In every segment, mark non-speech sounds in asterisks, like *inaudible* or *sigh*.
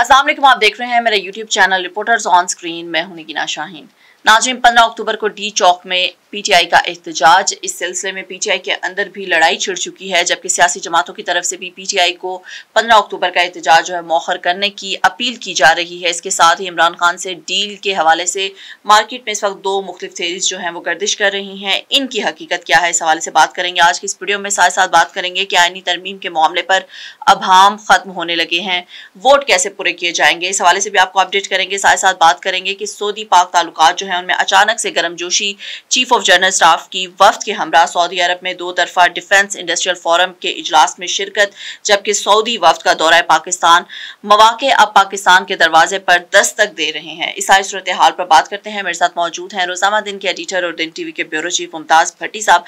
असलम आप देख रहे हैं मेरा YouTube channel reporters on screen मैं हूं निकिना शाहीन नाजिम पंद्रह अक्टूबर को डी चौक में पीटीआई का एहतजाज इस सिलसिले में पीटीआई के अंदर भी लड़ाई छिड़ चुकी है जबकि सियासी जमातों की तरफ से भी पीटीआई को 15 अक्टूबर का एहतजाज जो है मौखर करने की अपील की जा रही है इसके साथ ही इमरान खान से डील के हवाले से मार्केट में इस वक्त दो मुख्तफ थेरीज जो हैं वो गर्दिश कर रही हैं इनकी हकीकत क्या है इस हवाले से बात करेंगे आज की इस वीडियो में साथ साथ बात करेंगे कि आइनी तरमीम के मामले पर अभाम खत्म होने लगे हैं वोट कैसे पूरे किए जाएंगे इस हवाले से भी आपको अपडेट करेंगे साथ साथ बात करेंगे कि सऊदी पाक ताल्लुक जो है उनमें अचानक से गर्मजोशी चीफ ऑफ जनरल स्टाफ की वफद के हमरा सऊदी अरब में दो तरफा डिफेंस इंडस्ट्रियल फोरम के इजलास में शिरकत जबकि सऊदी वफद का दौरा पाकिस्तान मवाक़े अब पाकिस्तान के दरवाजे पर दस्तक दे रहे हैं ईसाई सूरत हाल पर बात करते हैं मेरे साथ मौजूद हैं रोजामा दिन के एडिटर और दिन टीवी के ब्यूरो चीफ मुमताज़ भट्टी साहब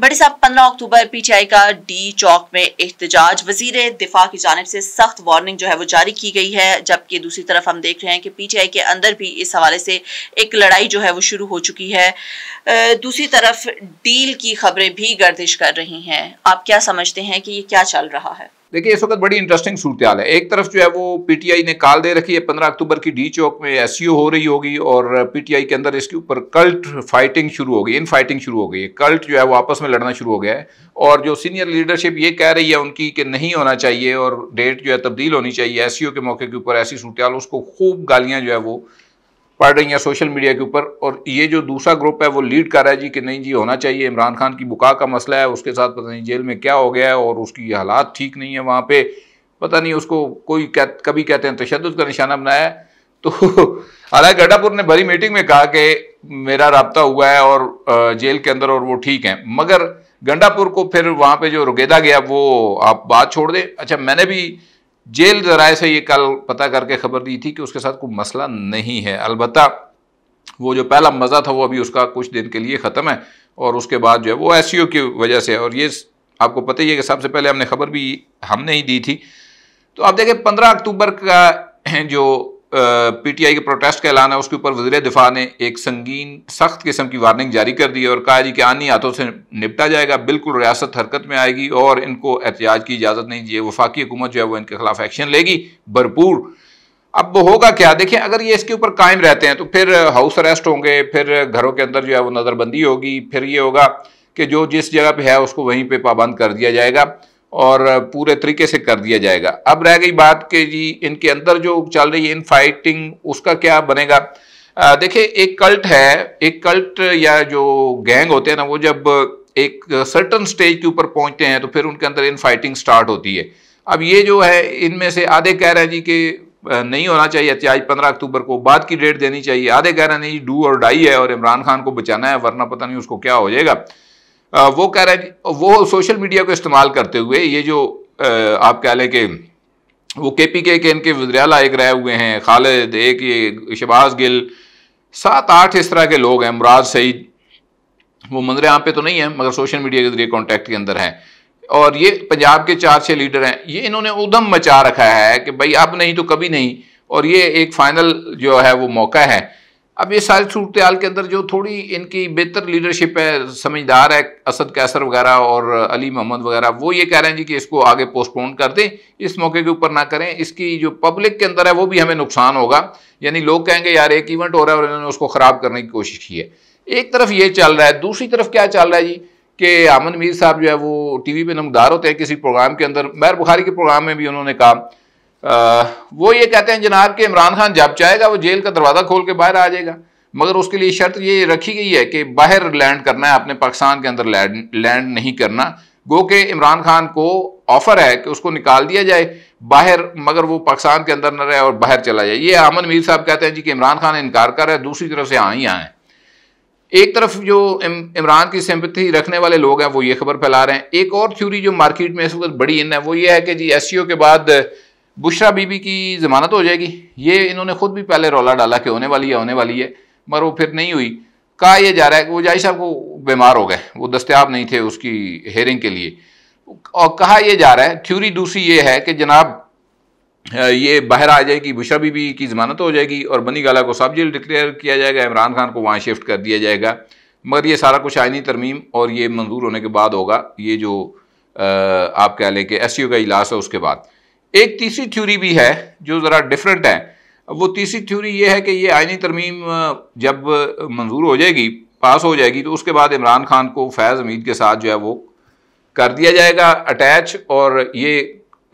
बड़े साहब पंद्रह अक्टूबर पीटीआई का डी चौक में एहतजाज वजीर दिफा की जानब से सख्त वार्निंग जो है वो जारी की गई है जबकि दूसरी तरफ हम देख रहे हैं कि पीटीआई के अंदर भी इस हवाले से एक लड़ाई जो है वो शुरू हो चुकी है दूसरी तरफ डील की खबरें भी गर्दिश कर रही हैं आप क्या समझते हैं कि ये क्या चल रहा है देखिए इस वक्त बड़ी इंटरेस्टिंग सूरत हाल है एक तरफ जो है वो पीटीआई ने काल दे रखी है पंद्रह अक्टूबर की डी चौक में एसयू e हो रही होगी और पीटीआई के अंदर इसके ऊपर कल्ट फाइटिंग शुरू हो गई इन फाइटिंग शुरू हो गई है कल्ट जो है वो आपस में लड़ना शुरू हो गया है और जो सीनियर लीडरशिप ये कह रही है उनकी कि नहीं होना चाहिए और डेट जो है तब्दील होनी चाहिए एस e के मौके के ऊपर ऐसी सूरत उसको खूब गालियाँ जो है वो पढ़ रही हैं सोशल मीडिया के ऊपर और ये जो दूसरा ग्रुप है वो लीड कर रहा है जी कि नहीं जी होना चाहिए इमरान खान की बुका का मसला है उसके साथ पता नहीं जेल में क्या हो गया है और उसकी हालात ठीक नहीं है वहाँ पे पता नहीं उसको कोई कह, कभी कहते हैं तशद का निशाना बनाया है तो *laughs* हालांकि अड्डापुर ने भरी मीटिंग में कहा कि मेरा रबता हुआ है और जेल के अंदर और वो ठीक है मगर गंडापुर को फिर वहाँ पे जो रुगेदा गया वो आप बात छोड़ दें अच्छा मैंने भी जेल जराए से ये कल पता करके खबर दी थी कि उसके साथ कोई मसला नहीं है अलबत् वो जो पहला मज़ा था वो अभी उसका कुछ दिन के लिए ख़त्म है और उसके बाद जो है वो एस e की वजह से और ये आपको पता ही है कि सबसे पहले हमने खबर भी हमने ही दी थी तो आप देखें पंद्रह अक्टूबर का *clears throat* जो पीटीआई के प्रोटेस्ट का ऐलान है उसके ऊपर वजी दिफा ने एक संगीन सख्त किस्म की वार्निंग जारी कर दी और कहा जी कि आनी हाथों से निपटा जाएगा बिल्कुल रियासत हरकत में आएगी और इनको एहतियात की इजाज़त नहीं दी वफाकी हुकूमत जो है वो इनके खिलाफ एक्शन लेगी भरपूर अब वो होगा क्या देखें अगर ये इसके ऊपर कायम रहते हैं तो फिर हाउस अरेस्ट होंगे फिर घरों के अंदर जो है वो नज़रबंदी होगी फिर ये होगा कि जो जिस जगह पे है उसको वहीं पे पाबंद कर दिया जाएगा और पूरे तरीके से कर दिया जाएगा अब रह गई बात कि जी इनके अंदर जो चल रही है इन फाइटिंग उसका क्या बनेगा देखिए एक कल्ट है एक कल्ट या जो गैंग होते हैं ना वो जब एक सर्टन स्टेज के ऊपर पहुंचते हैं तो फिर उनके अंदर इन फाइटिंग स्टार्ट होती है अब ये जो है इनमें से आधे कह रहे हैं जी कि नहीं होना चाहिए आज पंद्रह अक्टूबर को बाद की डेट देनी चाहिए आधे कह रहे हैं जी डू और डाई है और इमरान खान को बचाना है वरना पता नहीं उसको क्या हो जाएगा वो कह रहे हैं वो सोशल मीडिया को इस्तेमाल करते हुए ये जो आप कह लें कि वो के पी के के इनके वजरियाला एक रहे हुए हैं खालिद एक ये शबाज गिल सात आठ इस तरह के लोग हैं मुराद सईद वो मंदिर यहाँ पे तो नहीं है मगर सोशल मीडिया के जरिए कॉन्टैक्ट के अंदर हैं और ये पंजाब के चार छः लीडर हैं ये इन्होंने उदम मचा रखा है कि भाई अब नहीं तो कभी नहीं और ये एक फाइनल जो है वो मौका है अब ये सारी सूरत हाल के अंदर जो थोड़ी इनकी बेहतर लीडरशिप है समझदार है असद कैसर वगैरह और अली मोहम्मद वगैरह वो ये कह रहे हैं जी कि इसको आगे पोस्टपोन कर दें इस मौके के ऊपर ना करें इसकी जो पब्लिक के अंदर है वो भी हमें नुकसान होगा यानी लोग कहेंगे यार एक इवेंट हो रहा है और इन्होंने उसको ख़राब करने की कोशिश की है एक तरफ ये चल रहा है दूसरी तरफ क्या चल रहा है जी कि आमन मीर साहब जो है वो वी पर नमदार होते हैं किसी प्रोग्राम के अंदर बैर बुखारी के प्रोग्राम में भी उन्होंने कहा वो ये कहते हैं जनाब कि इमरान खान जब चाहेगा वो जेल का दरवाज़ा खोल के बाहर आ जाएगा मगर उसके लिए शर्त ये रखी गई है कि बाहर लैंड करना है अपने पाकिस्तान के अंदर लैंड लैंड नहीं करना गो के इमरान खान को ऑफ़र है कि उसको निकाल दिया जाए बाहर मगर वो पाकिस्तान के अंदर न रहे और बाहर चला जाए ये अमन मीर साहब कहते हैं जी कि इमरान खान इनकार कर रहे है दूसरी तरफ से आ ही आए एक तरफ जो इमरान की सिंपथी रखने वाले लोग हैं वो ये खबर फैला रहे हैं एक और थ्योरी जो मार्केट में इस वक्त बड़ी इन है वो ये है कि जी एस e के बाद बुशरा बीबी की ज़मानत हो जाएगी ये इन्होंने खुद भी पहले रौला डाला कि होने वाली है होने वाली है मगर वो फिर नहीं हुई कहा यह जा रहा है कि वो जाहिर साहब को बीमार हो गए वो दस्तियाब नहीं थे उसकी हेयरिंग के लिए और कहा यह जा रहा है थ्यूरी दूसरी ये है कि जनाब ये बाहर आ जाएगी बुशरा बीबी की ज़मानत हो जाएगी और बनी गाला को सब जेल डिक्लेयर किया जाएगा इमरान खान को वहाँ शिफ्ट कर दिया जाएगा मगर ये सारा कुछ आयनी तरमीम और ये मंजूर होने के बाद होगा ये जो आप कह लें कि एस का इजलास है उसके बाद एक तीसरी थ्योरी भी है जो ज़रा डिफरेंट है वो तीसरी थ्योरी ये है कि ये आइनी तरमीम जब मंजूर हो जाएगी पास हो जाएगी तो उसके बाद इमरान खान को फैज़ हमीद के साथ जो है वो कर दिया जाएगा अटैच और ये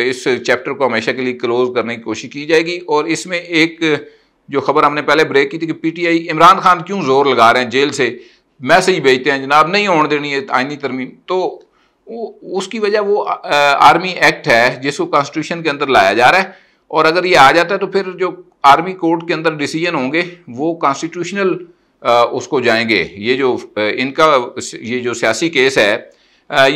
इस चैप्टर को हमेशा के लिए क्लोज करने की कोशिश की जाएगी और इसमें एक जो खबर हमने पहले ब्रेक की थी कि पीटीआई इमरान खान क्यों जोर लगा रहे हैं जेल से मैसेज भेजते हैं जनाब नहीं होने देनी है आइनी तरमीम तो उसकी वजह वो आर्मी एक्ट है जिसको कॉन्स्टिट्यूशन के अंदर लाया जा रहा है और अगर ये आ जाता है तो फिर जो आर्मी कोर्ट के अंदर डिसीजन होंगे वो कॉन्स्टिट्यूशनल उसको जाएंगे ये जो इनका ये जो सियासी केस है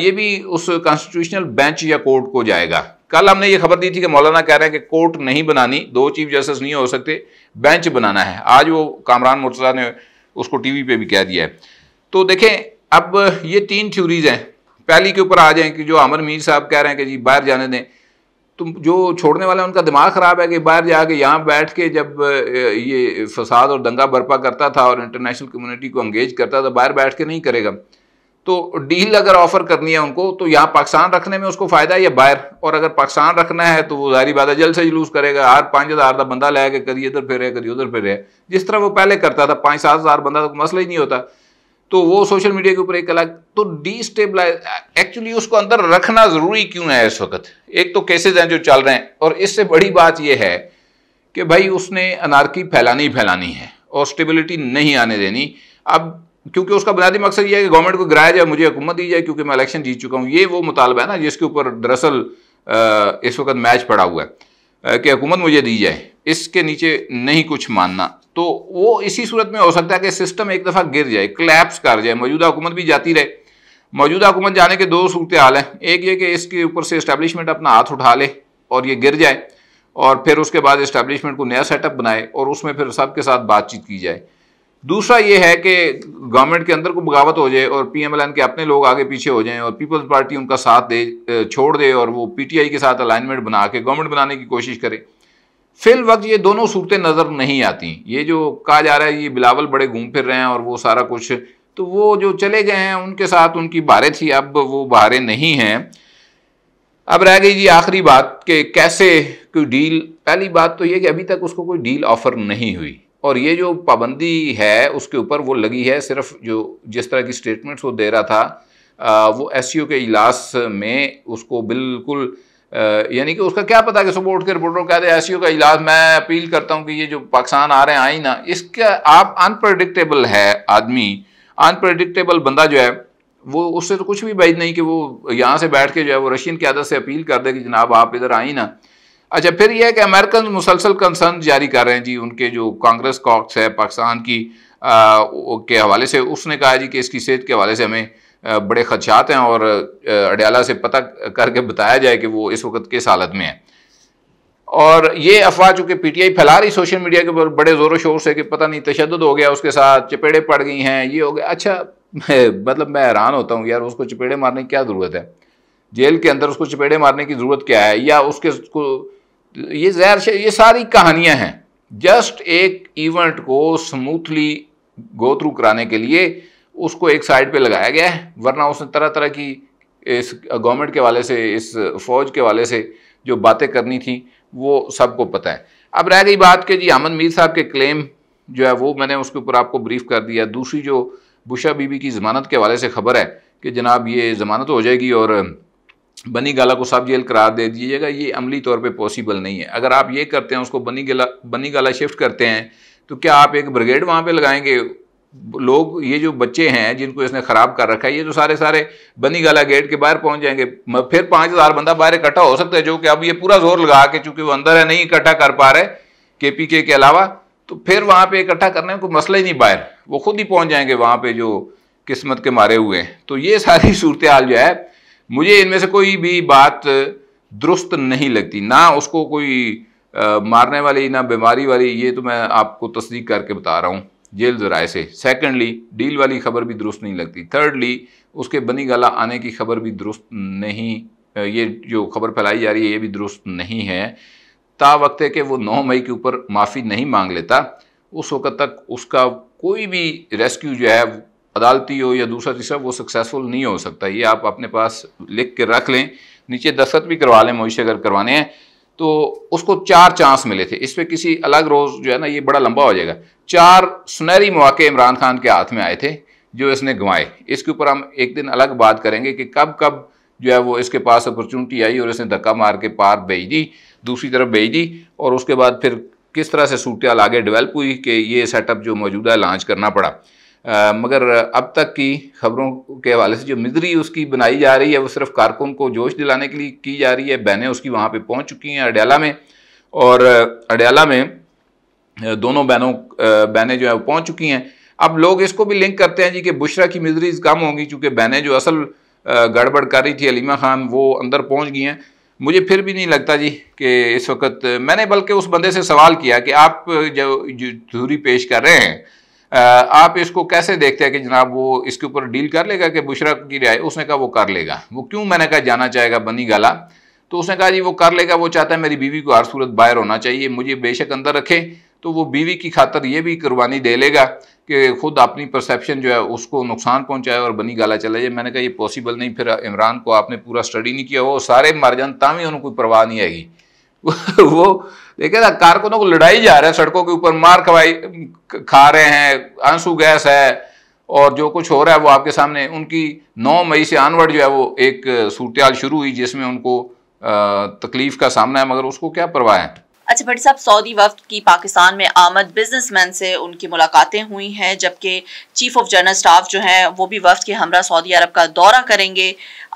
ये भी उस कॉन्स्टिट्यूशनल बेंच या कोर्ट को जाएगा कल हमने ये खबर दी थी कि मौलाना कह रहे हैं कि कोर्ट नहीं बनानी दो चीफ जस्टिस नहीं हो सकते बेंच बनाना है आज वो कामरान मुर्तजा ने उसको टीवी पे भी कह दिया है तो देखें अब ये तीन थ्योरीज हैं पहली के ऊपर आ जाएं कि जो अमर मीर साहब कह रहे हैं कि जी बाहर जाने दें तो जो छोड़ने वाला उनका दिमाग ख़राब है कि बाहर जाके यहाँ बैठ के जब ये फसाद और दंगा बर्पा करता था और इंटरनेशनल कम्युनिटी को अंगेज करता था बाहर बैठ के नहीं करेगा तो डील अगर ऑफ़र करनी है उनको तो यहाँ पाकिस्तान रखने में उसको फ़ायदा है या बाहर और अगर पाकिस्तान रखना है तो वो जारी बात है जल्द से जुलूस करेगा हर पाँच हज़ार का बंदा लाया कि कभी इधर फिर है कभी उधर फिर है जिस तरह वो पहले करता था पाँच सात हज़ार बंदा तो मसला ही नहीं होता तो वो सोशल मीडिया के ऊपर एक अलग तो डिस्टेबलाइज एक्चुअली उसको अंदर रखना ज़रूरी क्यों है इस वक्त एक तो केसेज हैं जो चल रहे हैं और इससे बड़ी बात यह है कि भाई उसने अनारकी फैलानी फैलानी है और स्टेबिलिटी नहीं आने देनी अब क्योंकि उसका बुनियादी मकसद यह है कि गवर्नमेंट को गिराया जाए मुझे हुकूमत दी जाए क्योंकि मैं इलेक्शन जीत चुका हूँ ये वो मुतालबा है ना जिसके ऊपर दरअसल इस वक्त मैच पड़ा हुआ है कि हुकूमत मुझे दी जाए इसके नीचे नहीं कुछ मानना तो वो इसी सूरत में हो सकता है कि सिस्टम एक दफ़ा गिर जाए क्लैप्स कर जाए मौजूदा हुकूमत भी जाती रहे मौजूदा हुकूमत जाने के दो सूरत हाल हैं एक ये कि इसके ऊपर से इस्टेब्लिशमेंट अपना हाथ उठा ले और ये गिर जाए और फिर उसके बाद इस्टेब्लिशमेंट को नया सेटअप बनाए और उसमें फिर सबके साथ बातचीत की जाए दूसरा ये है कि गवर्नमेंट के अंदर को बगावत हो जाए और पीएमएलएन के अपने लोग आगे पीछे हो जाएं और पीपल्स पार्टी उनका साथ दे छोड़ दे और वो पीटीआई के साथ अलाइनमेंट बना के गवर्नमेंट बनाने की कोशिश करे फिल वक्त ये दोनों सूरतें नज़र नहीं आती ये जो कहा जा रहा है ये बिलावल बड़े घूम फिर रहे हैं और वो सारा कुछ तो वो जो चले गए हैं उनके साथ उनकी बहारें थी अब वो बहारें नहीं हैं अब रह गई जी आखिरी बात कि कैसे कोई डील पहली बात तो ये कि अभी तक उसको कोई डील ऑफ़र नहीं हुई और ये जो पाबंदी है उसके ऊपर वो लगी है सिर्फ जो जिस तरह की स्टेटमेंट्स वो दे रहा था वो एस के इलास में उसको बिल्कुल यानी कि उसका क्या पता कि सुबह उठ के रिपोर्टर कह रहे ऐसी का इलाज मैं अपील करता हूँ कि ये जो पाकिस्तान आ रहे हैं आई ना इसका आप अनप्रडिक्टेबल है आदमी अनप्रडिक्टेबल बंदा जो है वो उससे तो कुछ भी बैद नहीं कि वो यहाँ से बैठ के जो है वो रशियन की आदत से अपील कर दे कि जनाब आप इधर आई ना अच्छा फिर यह है कि अमेरिकन मुसलसल कंसर्न जारी कर रहे हैं जी उनके जो कांग्रेस कॉक्स है पाकिस्तान की आ, के हवाले से उसने कहा जी कि इसकी सेहत के हवाले से हमें बड़े खदशात हैं और अडयाला से पता करके बताया जाए कि वो इस वक्त किस हालत में है और ये अफवाह चूँकि पी टी आई फैला रही सोशल मीडिया के ऊपर बड़े ज़ोरों शोर से कि पता नहीं तशद हो गया उसके साथ चपेड़े पड़ गई हैं ये हो गया अच्छा *laughs* मतलब मैं हैरान होता हूँ यार उसको चपेड़े मारने की क्या ज़रूरत है जेल के अंदर उसको चपेड़े मारने की ज़रूरत क्या है या उसके को ये जहर ये सारी कहानियाँ हैं जस्ट एक इवेंट को स्मूथली गो थ्रू कराने के लिए उसको एक साइड पे लगाया गया है वरना उसने तरह तरह की इस गवर्नमेंट के वाले से इस फौज के वाले से जो बातें करनी थी वो सबको पता है अब रह गई बात कि जी अहमद मीर साहब के क्लेम जो है वो मैंने उसके ऊपर आपको ब्रीफ कर दिया दूसरी जो बुशा बीबी की ज़मानत के हवाले से खबर है कि जनाब ये ज़मानत हो जाएगी और बनी गाला को सब जेल करार दे दीजिएगा ये अमली तौर पे पॉसिबल नहीं है अगर आप ये करते हैं उसको बनी गला बनी गाला शिफ्ट करते हैं तो क्या आप एक ब्रिगेड वहाँ पे लगाएंगे लोग ये जो बच्चे हैं जिनको इसने ख़राब कर रखा है ये जो तो सारे सारे बनी गाला गेट के बाहर पहुंच जाएंगे फिर पाँच हज़ार बंदा बाहर इकट्ठा हो सकता है जो कि अब ये पूरा जोर लगा के चूंकि वो अंदर है नहीं इकट्ठा कर पा रहे के पी के अलावा तो फिर वहाँ पे इकट्ठा करने में कोई मसला ही नहीं बाहर वो खुद ही पहुँच जाएंगे वहाँ पर जो किस्मत के मारे हुए हैं तो ये सारी *laughs* सूरत हाल जो है मुझे इनमें से कोई भी बात दुरुस्त नहीं लगती ना उसको कोई आ, मारने वाली ना बीमारी वाली ये तो मैं आपको तस्दीक करके बता रहा हूँ जेल जराए से सेकेंडली डील वाली खबर भी दुरुस्त नहीं लगती थर्डली उसके बनी गला आने की खबर भी दुरुस्त नहीं ये जो खबर फैलाई जा रही है ये भी दुरुस्त नहीं है ता वक्त है कि वो नौ मई के ऊपर माफ़ी नहीं मांग लेता उस वक्त तक उसका कोई भी रेस्क्यू जो है अदालती हो या दूसरा तीसरा वो सक्सेसफुल नहीं हो सकता ये आप अपने पास लिख के रख लें नीचे दस्त भी करवा लें मोशी अगर करवाने हैं तो उसको चार चांस मिले थे इस पर किसी अलग रोज़ जो है ना ये बड़ा लंबा हो जाएगा चार सुनहरी मौके इमरान खान के हाथ में आए थे जो इसने गंवाए इसके ऊपर हम एक दिन अलग बात करेंगे कि कब कब जो है वो इसके पास अपॉर्चुनिटी आई और इसने धक्का मार के पार भेज दी दूसरी तरफ भेज दी और उसके बाद फिर किस तरह से सूटयाल आगे डेवलप हुई कि ये सेटअप जो मौजूदा है लॉन्च करना पड़ा आ, मगर अब तक की खबरों के हवाले से जो मिजरी उसकी बनाई जा रही है वो सिर्फ कारकुन को जोश दिलाने के लिए की जा रही है बहनें उसकी वहाँ पर पहुँच चुकी हैं अडयाला में और अडयाला में दोनों बहनों बहनें जो है वो पहुँच चुकी हैं अब लोग इसको भी लिंक करते हैं जी कि बुशरा की मिजरीज कम होंगी चूँकि बहनें जो असल गड़बड़ कर रही थी अलीमा खान वो अंदर पहुँच गई हैं मुझे फिर भी नहीं लगता जी कि इस वक्त मैंने बल्कि उस बंदे से सवाल किया कि आप जो धूरी पेश कर रहे हैं आप इसको कैसे देखते हैं कि जनाब वो इसके ऊपर डील कर लेगा कि बुशरा की रिहाई उसने कहा वो कर लेगा वो क्यों मैंने कहा जाना चाहेगा बनी गाला तो उसने कहा जी वो कर लेगा वो चाहता है मेरी बीवी को हर सूरत बाहर होना चाहिए मुझे बेशक अंदर रखे तो वो बीवी की खातर ये भी कुर्बानी दे लेगा कि खुद अपनी परसेप्शन जो है उसको नुकसान पहुंचाए और बनी गाला चला जाए मैंने कहा ये पॉसिबल नहीं फिर इमरान को आपने पूरा स्टडी नहीं किया वो सारे मर जान ता भी उन्होंने कोई परवाह नहीं आएगी *laughs* वो देखे ना कारकुनों को लड़ाई जा रहा है सड़कों के ऊपर मार खवाई खा रहे हैं आंसू गैस है और जो कुछ हो रहा है वो आपके सामने उनकी 9 मई से आनवर्ड जो है वो एक सूरत शुरू हुई जिसमें उनको तकलीफ़ का सामना है मगर उसको क्या परवाह है अच्छा भट्टी साहब सऊदी वफ्त की पाकिस्तान में आमद बिजनेसमैन से उनकी मुलाकातें हुई हैं जबकि चीफ ऑफ जनरल स्टाफ जो हैं वो भी वफ्त के हमरा सऊदी अरब का दौरा करेंगे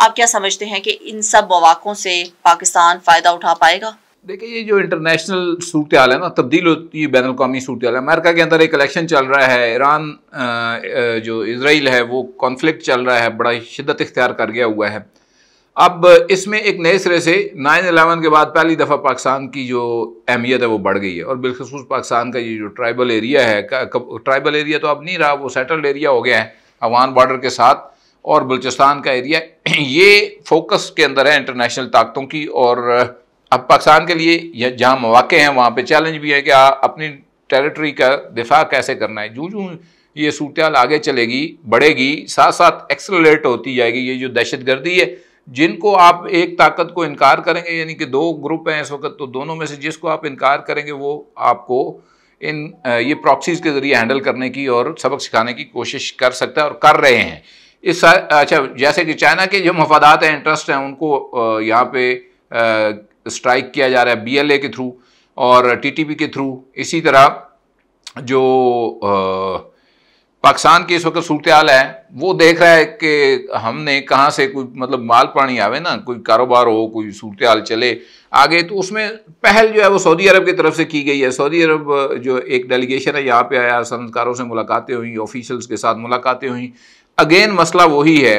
आप क्या समझते हैं कि इन सब मौाक़ों से पाकिस्तान फ़ायदा उठा पाएगा देखिए ये जो इंटरनेशनल सूरत हाल है ना तब्दील होती है बैन अवी सूरत है अमेरिका के अंदर एक इलेक्शन चल रहा है ईरान जो इसराइल है वो कॉन्फ्लिक्ट चल रहा है बड़ा शिदत इख्तियार कर गया हुआ है अब इसमें एक नए सिरे से नाइन अलेवन के बाद पहली दफ़ा पाकिस्तान की जो अहमियत है वो बढ़ गई है और बिलखसूस पाकिस्तान का ये जो ट्राइबल एरिया है ट्राइबल एरिया तो अब नहीं रहा वो सेटल्ड एरिया हो गया है अफगान बॉर्डर के साथ और बलूचिस्तान का एरिया *clears throat* ये फोकस के अंदर है इंटरनेशनल ताकतों की और अब पाकिस्तान के लिए जहाँ मौाक़े हैं वहाँ पर चैलेंज भी है कि आ, अपनी टेरिटरी का दिफा कैसे करना है जू जूँ ये सूरत आगे चलेगी बढ़ेगी साथ साथ एक्सलेट होती जाएगी ये जो दहशत गर्दी है जिनको आप एक ताकत को इनकार करेंगे यानी कि दो ग्रुप हैं इस वक्त तो दोनों में से जिसको आप इनकार करेंगे वो आपको इन ये प्रॉक्सीज़ के ज़रिए हैंडल करने की और सबक सिखाने की कोशिश कर सकता है और कर रहे हैं इस अच्छा जैसे कि चाइना के जो मफादात हैं इंटरेस्ट हैं उनको यहाँ पे स्ट्राइक किया जा रहा है बी के थ्रू और टी के थ्रू इसी तरह जो आ, पाकिस्तान की इस वक्त सूरत हाल है वो देख रहा है कि हमने कहाँ से कोई मतलब माल पानी आवे ना कोई कारोबार हो कोई सूरत हाल चले आगे तो उसमें पहल जो है वो सऊदी अरब की तरफ से की गई है सऊदी अरब जो एक डेलीगेशन है यहाँ पे आया संस्कारों से मुलाकातें हुई ऑफिशल्स के साथ मुलाकातें हुई अगेन मसला वही है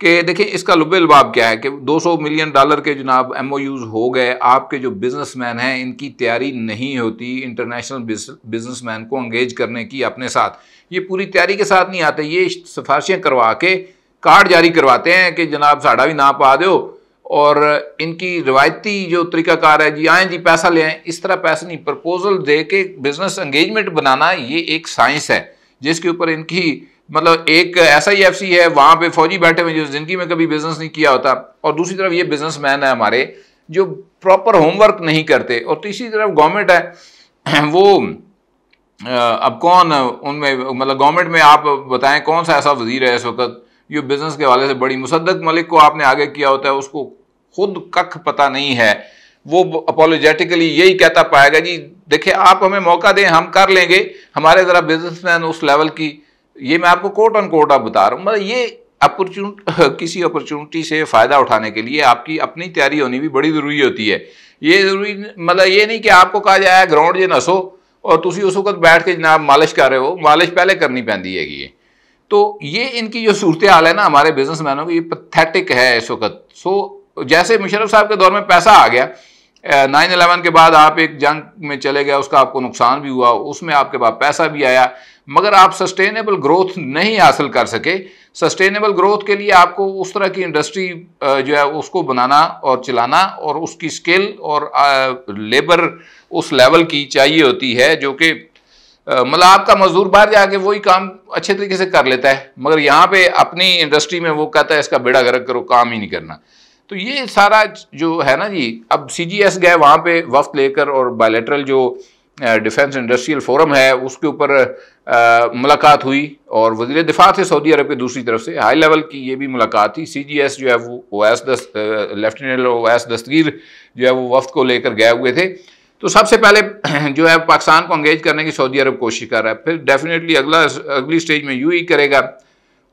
कि देखिए इसका लुबे लबाब क्या है कि 200 मिलियन डॉलर के जनाब एम हो गए आपके जो बिजनेसमैन हैं इनकी तैयारी नहीं होती इंटरनेशनल बिजनेसमैन को अंगेज करने की अपने साथ ये पूरी तैयारी के साथ नहीं आते ये सिफारशें करवा के कार्ड जारी करवाते हैं कि जनाब साढ़ा भी ना पा दो और इनकी रिवायती जो तरीकाकार है जी आए जी पैसा ले इस तरह पैसा नहीं प्रपोजल दे के बिज़नेस एंगेजमेंट बनाना ये एक साइंस है जिसके ऊपर इनकी मतलब एक ऐसा ही एफ है वहां पे फौजी बैठे हुए जो जिंदगी में कभी बिजनेस नहीं किया होता और दूसरी तरफ ये बिजनेसमैन है हमारे जो प्रॉपर होमवर्क नहीं करते और तीसरी तो तरफ गवर्नमेंट है *clears throat* वो अब कौन उनमें मतलब गवर्नमेंट में आप बताएं कौन सा ऐसा वजीर है इस वक्त जो बिजनेस के हवाले से बड़ी मुसद्दक मलिक को आपने आगे किया होता है उसको खुद कख पता नहीं है वो अपोलोजेटिकली यही कहता पाएगा जी देखिए आप हमें मौका दें हम कर लेंगे हमारे ज़रा बिजनेसमैन उस लेवल की ये मैं आपको कोट ऑन कोट आप बता रहा हूँ मतलब ये अपॉर्चुन *laughs* किसी अपॉर्चुनिटी से फ़ायदा उठाने के लिए आपकी अपनी तैयारी होनी भी बड़ी ज़रूरी होती है ये ज़रूरी मतलब ये नहीं कि आपको कहा जाए ग्राउंड जो नसो और तुम उस वक्त बैठ के जनाब मालिश कर रहे हो मालिश पहले करनी पैंती है ये तो ये इनकी जो सूरत हाल है ना हमारे बिजनेस मैनों की ये पथेटिक है इस वक्त सो जैसे मुशरफ साहब के दौर में पैसा आ गया नाइन अलेवन के बाद आप एक जंग में चले गए उसका आपको नुकसान भी हुआ उसमें आपके पास पैसा भी आया मगर आप सस्टेनेबल ग्रोथ नहीं हासिल कर सके सस्टेनेबल ग्रोथ के लिए आपको उस तरह की इंडस्ट्री जो है उसको बनाना और चलाना और उसकी स्किल और लेबर उस लेवल की चाहिए होती है जो कि मतलब आपका मजदूर बाहर जाके वही काम अच्छे तरीके से कर लेता है मगर यहाँ पे अपनी इंडस्ट्री में वो कहता है इसका बेड़ा गर्क करो काम ही नहीं करना तो ये सारा जो है ना जी अब सी जी एस गए वहाँ पे वक्त लेकर और बायोलेटरल जो डिफेंस इंडस्ट्रियल फोरम है उसके ऊपर आ, मुलाकात हुई और वजीर दिफा थे सऊदी अरब के दूसरी तरफ से हाई लेवल की ये भी मुलाकात थी सी जी एस जो है वो ओ एस दस्त लेफ्टिनेंट ओ एस दस्तगीर जो है वो वफ्त को लेकर गए हुए थे तो सबसे पहले *clears throat* जो है पाकिस्तान को अंगेज करने की सऊदी अरब कोशिश कर रहा है फिर डेफिनेटली अगला अगली स्टेज में यू ही e करेगा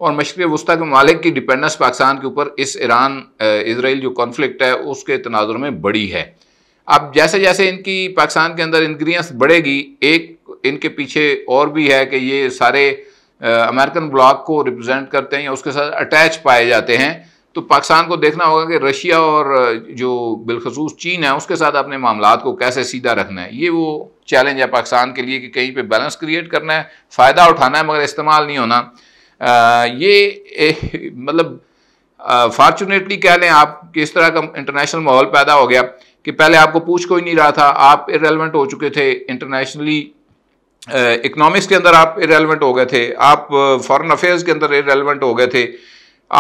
और मशरक़ वस्ती के मालिक की डिपेंडेंस पाकिस्तान के ऊपर इस ईरान इसराइल जो कॉन्फ्लिक्ट है उसके तनाज़र में बड़ी है अब जैसे जैसे इनकी पाकिस्तान के अंदर इनग्रीडियंस बढ़ेगी एक इनके पीछे और भी है कि ये सारे अमेरिकन ब्लॉक को रिप्रेजेंट करते हैं या उसके साथ अटैच पाए जाते हैं तो पाकिस्तान को देखना होगा कि रशिया और जो बिलखसूस चीन है उसके साथ अपने मामला को कैसे सीधा रखना है ये वो चैलेंज है पाकिस्तान के लिए कि कहीं पर बैलेंस क्रिएट करना है फ़ायदा उठाना है मगर इस्तेमाल नहीं होना आ, ये मतलब फॉर्चुनेटली कह लें आप किस तरह का इंटरनेशनल माहौल पैदा हो गया कि पहले आपको पूछ कोई नहीं रहा था आप इरेलीवेंट हो चुके थे इंटरनेशनली इकनॉमिक्स के अंदर आप इरेलीवेंट हो गए थे आप फॉरेन अफेयर्स के अंदर इरेलीवेंट हो गए थे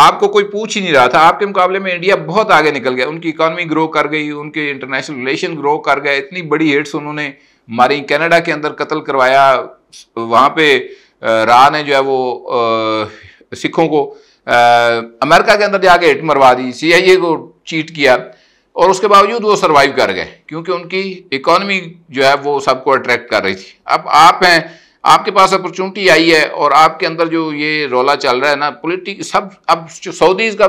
आपको कोई पूछ ही नहीं रहा था आपके मुकाबले में इंडिया बहुत आगे निकल गया उनकी इकॉनमी ग्रो कर गई उनके इंटरनेशनल रिलेशन ग्रो कर गए इतनी बड़ी हिट्स उन्होंने मारी कनाडा के अंदर कत्ल करवाया वहाँ पे रा ने जो है वो सिखों को अमेरिका के अंदर जाके हिट मरवा दी सी को चीट किया और उसके बावजूद वो सर्वाइव कर गए क्योंकि उनकी इकोनॉमी जो है वो सबको अट्रैक्ट कर रही थी अब आप हैं आपके पास अपॉर्चुनिटी आई है और आपके अंदर जो ये रोला चल रहा है ना पोलिटिक सब अब सऊदीज़ का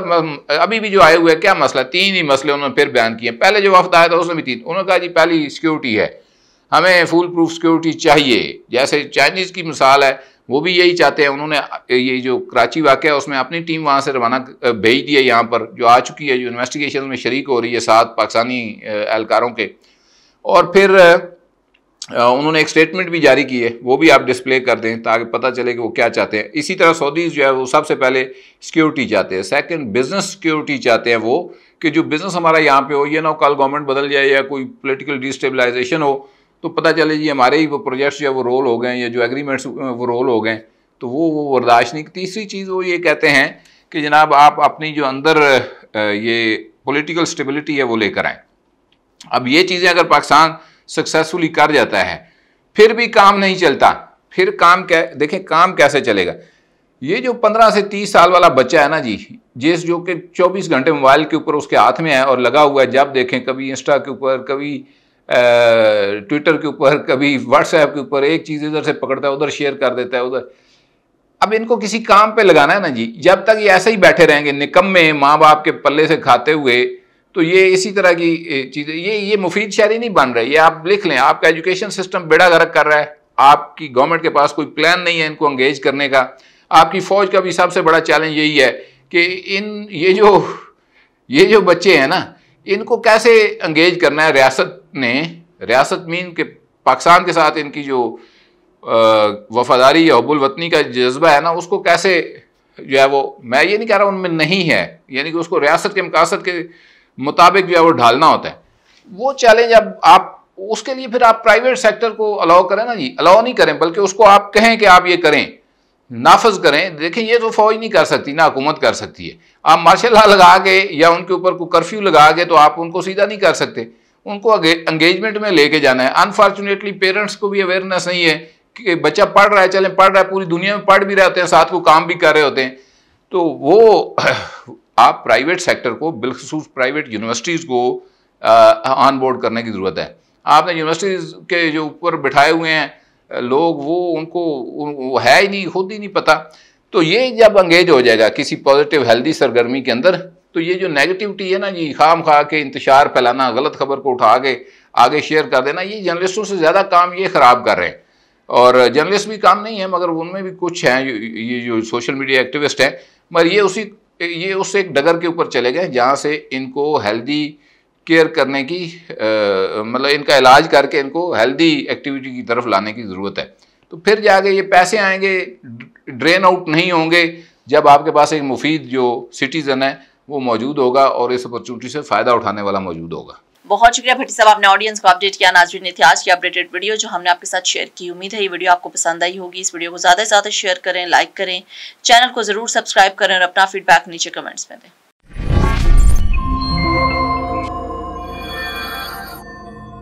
अभी भी जो आए हुए क्या मसला तीन ही मसले उन्होंने फिर बयान किए पहले जो वफद आया था उसमें भी तीन उन्होंने कहा जी पहली सिक्योरिटी है हमें फुल प्रूफ सिक्योरिटी चाहिए जैसे चाइनीज़ की मिसाल है वो भी यही चाहते हैं उन्होंने ये जो कराची वाक़ है उसमें अपनी टीम वहाँ से रवाना भेज दिया है यहाँ पर जो आ चुकी है जो इन्वेस्टिगेशन में शरीक हो रही है सात पाकिस्तानी एहलकारों के और फिर उन्होंने एक स्टेटमेंट भी जारी की है वो भी आप डिस्प्ले कर दें ताकि पता चले कि वो क्या चाहते हैं इसी तरह सऊदीज़ जो है वो सबसे पहले सिक्योरिटी चाहते हैं सेकंड बिज़नेस सिक्योरिटी चाहते हैं वो कि जो बिज़नेस हमारा यहाँ पे हो ये ना हो कल गवर्नमेंट बदल जाए या कोई पॉलिटिकल डिस्टेबलाइजेशन हो तो पता चले जी हमारे ही वो प्रोजेक्ट्स जो वो रोल हो गए या जो एग्रीमेंट्स वो रोल हो गए तो वो वो बर्दाश्त नहीं तीसरी चीज़ वो ये कहते हैं कि जनाब आप अपनी जो अंदर ये पॉलिटिकल स्टेबिलिटी है वो लेकर आएँ अब ये चीज़ें अगर पाकिस्तान सक्सेसफुली कर जाता है फिर भी काम नहीं चलता फिर काम क्या देखें काम कैसे चलेगा ये जो पंद्रह से तीस साल वाला बच्चा है ना जी जिस जो कि चौबीस घंटे मोबाइल के ऊपर उसके हाथ में है और लगा हुआ है जब देखें कभी इंस्टा के ऊपर कभी ट्विटर के ऊपर कभी व्हाट्सएप के ऊपर एक चीज़ इधर से पकड़ता है उधर शेयर कर देता है उधर अब इनको किसी काम पे लगाना है ना जी जब तक ये ऐसे ही बैठे रहेंगे निकम में माँ बाप के पल्ले से खाते हुए तो ये इसी तरह की चीज़ें ये ये मुफीद शहरी नहीं बन रही ये आप लिख लें आपका एजुकेशन सिस्टम बेड़ा गर्क कर रहा है आपकी गवर्नमेंट के पास कोई प्लान नहीं है इनको अंगेज करने का आपकी फ़ौज का भी सबसे बड़ा चैलेंज यही है कि इन ये जो ये जो बच्चे हैं ना इनको कैसे अंगेज करना है रियासत ने रियासत मीन के पाकिस्तान के साथ इनकी जो वफादारी या हबुल वतनी का जज्बा है ना उसको कैसे जो है वो मैं ये नहीं कह रहा उनमें नहीं है यानी कि उसको रियासत के मकासद के मुताबिक जो है वो ढालना होता है वो चैलेंज अब आप उसके लिए फिर आप प्राइवेट सेक्टर को अलाउ करें ना जी अलाउ नहीं करें बल्कि उसको आप कहें कि आप ये करें नाफज करें देखें ये तो फौज नहीं कर सकती ना हुकूमत कर सकती है आप मार्शल लगा के या उनके ऊपर कोई कर्फ्यू लगा के तो आप उनको सीधा नहीं कर सकते उनको एंगेजमेंट में लेके जाना है अनफॉर्चुनेटली पेरेंट्स को भी अवेयरनेस नहीं है कि बच्चा पढ़ रहा है चले पढ़ रहा है पूरी दुनिया में पढ़ भी रहते हैं साथ को काम भी कर रहे होते हैं तो वो *clears throat* आप प्राइवेट सेक्टर को बिलखसूस प्राइवेट यूनिवर्सिटीज़ को ऑन बोर्ड करने की ज़रूरत है आपने यूनिवर्सिटीज़ के जो ऊपर बिठाए हुए हैं लोग वो उनको वो है ही नहीं खुद ही नहीं पता तो ये जब अंगेज हो जाएगा किसी पॉजिटिव हेल्दी सरगर्मी के अंदर तो ये जो नेगेटिविटी है ना जी खाम खा के इंतजार फैलाना गलत खबर को उठा के आगे शेयर कर देना ये जर्नलिस्टों से ज़्यादा काम ये ख़राब कर रहे हैं और जर्नलिस्ट भी काम नहीं है मगर उनमें भी कुछ हैं ये जो सोशल मीडिया एक्टिविस्ट हैं मगर ये उसी ये उस एक डगर के ऊपर चले गए जहाँ से इनको हेल्दी केयर करने की मतलब इनका इलाज करके इनको हेल्दी एक्टिविटी की तरफ लाने की ज़रूरत है तो फिर जाके ये पैसे आएंगे ड्रेन आउट नहीं होंगे जब आपके पास एक मुफीद जो सिटीज़न है वो मौजूद होगा और इस अपॉर्चुनिटी से फ़ायदा उठाने वाला मौजूद होगा बहुत शुक्रिया भट्टी साहब आपने ऑडियंस को अपडेट किया नाजरी ने थी आज की अपडेटेड वीडियो जो हमने आपके साथ शेयर की उम्मीद है ये वीडियो आपको पसंद आई होगी इस वीडियो को ज़्यादा से ज़्यादा शेयर करें लाइक करें चैनल को ज़रूर सब्सक्राइब करें और अपना फीडबैक नीचे कमेंट्स में दें